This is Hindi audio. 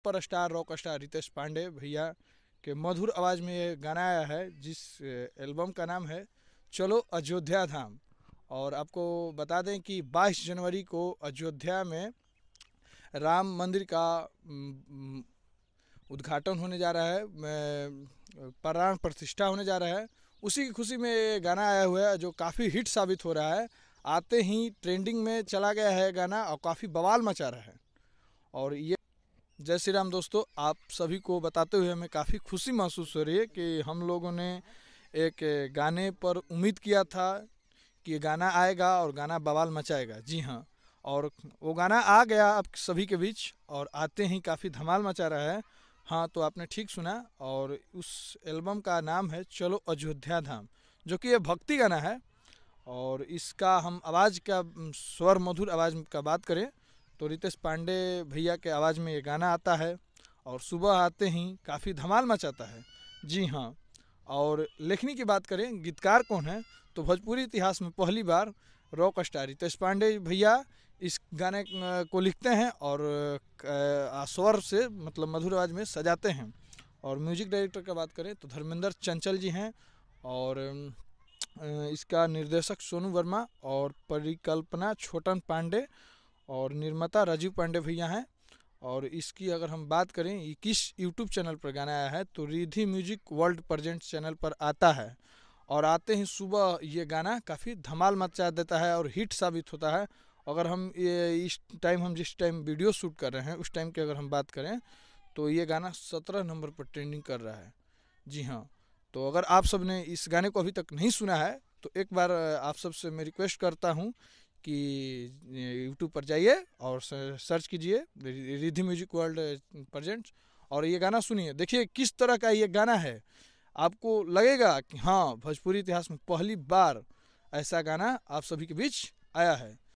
super star rock star Ritesh Pandey भैया के मधुर आवाज़ में ये गाना आया है जिस एल्बम का नाम है चलो अयोध्या धाम और आपको बता दें कि 22 जनवरी को अयोध्या में राम मंदिर का उद्घाटन होने जा रहा है प्राण प्रतिष्ठा होने जा रहा है उसी की खुशी में ये गाना आया हुआ है जो काफ़ी हिट साबित हो रहा है आते ही ट्रेंडिंग में चला गया है गाना और काफ़ी बवाल मचा रहा है और ये जय श्री राम दोस्तों आप सभी को बताते हुए हमें काफ़ी खुशी महसूस हो रही है कि हम लोगों ने एक गाने पर उम्मीद किया था कि गाना आएगा और गाना बवाल मचाएगा जी हाँ और वो गाना आ गया आप सभी के बीच और आते ही काफ़ी धमाल मचा रहा है हाँ तो आपने ठीक सुना और उस एल्बम का नाम है चलो अयोध्या धाम जो कि ये भक्ति गाना है और इसका हम आवाज़ का स्वर मधुर आवाज़ का बात करें तो रितेश पांडे भैया के आवाज़ में ये गाना आता है और सुबह आते ही काफ़ी धमाल मचाता है जी हाँ और लेखनी की बात करें गीतकार कौन है तो भोजपुरी इतिहास में पहली बार रॉक स्टार रितेश पांडे भैया इस गाने को लिखते हैं और स्वर से मतलब मधुर आवाज़ में सजाते हैं और म्यूजिक डायरेक्टर की बात करें तो धर्मेंद्र चंचल जी हैं और इसका निर्देशक सोनू वर्मा और परिकल्पना छोटन पांडे और निर्माता राजीव पांडे भैया हैं और इसकी अगर हम बात करें ये किस यूट्यूब चैनल पर गाना आया है तो Riddhi music world present channel पर आता है और आते ही सुबह ये गाना काफ़ी धमाल मचा देता है और हिट साबित होता है अगर हम ये इस टाइम हम जिस टाइम वीडियो शूट कर रहे हैं उस टाइम की अगर हम बात करें तो ये गाना सत्रह नंबर पर ट्रेंडिंग कर रहा है जी हाँ तो अगर आप सब ने इस गाने को अभी तक नहीं सुना है तो एक बार आप सब से मैं रिक्वेस्ट करता हूँ कि यूट्यूब पर जाइए और सर्च कीजिए रिधि म्यूजिक वर्ल्ड प्रजेंट और ये गाना सुनिए देखिए किस तरह का ये गाना है आपको लगेगा कि हाँ भोजपुरी इतिहास में पहली बार ऐसा गाना आप सभी के बीच आया है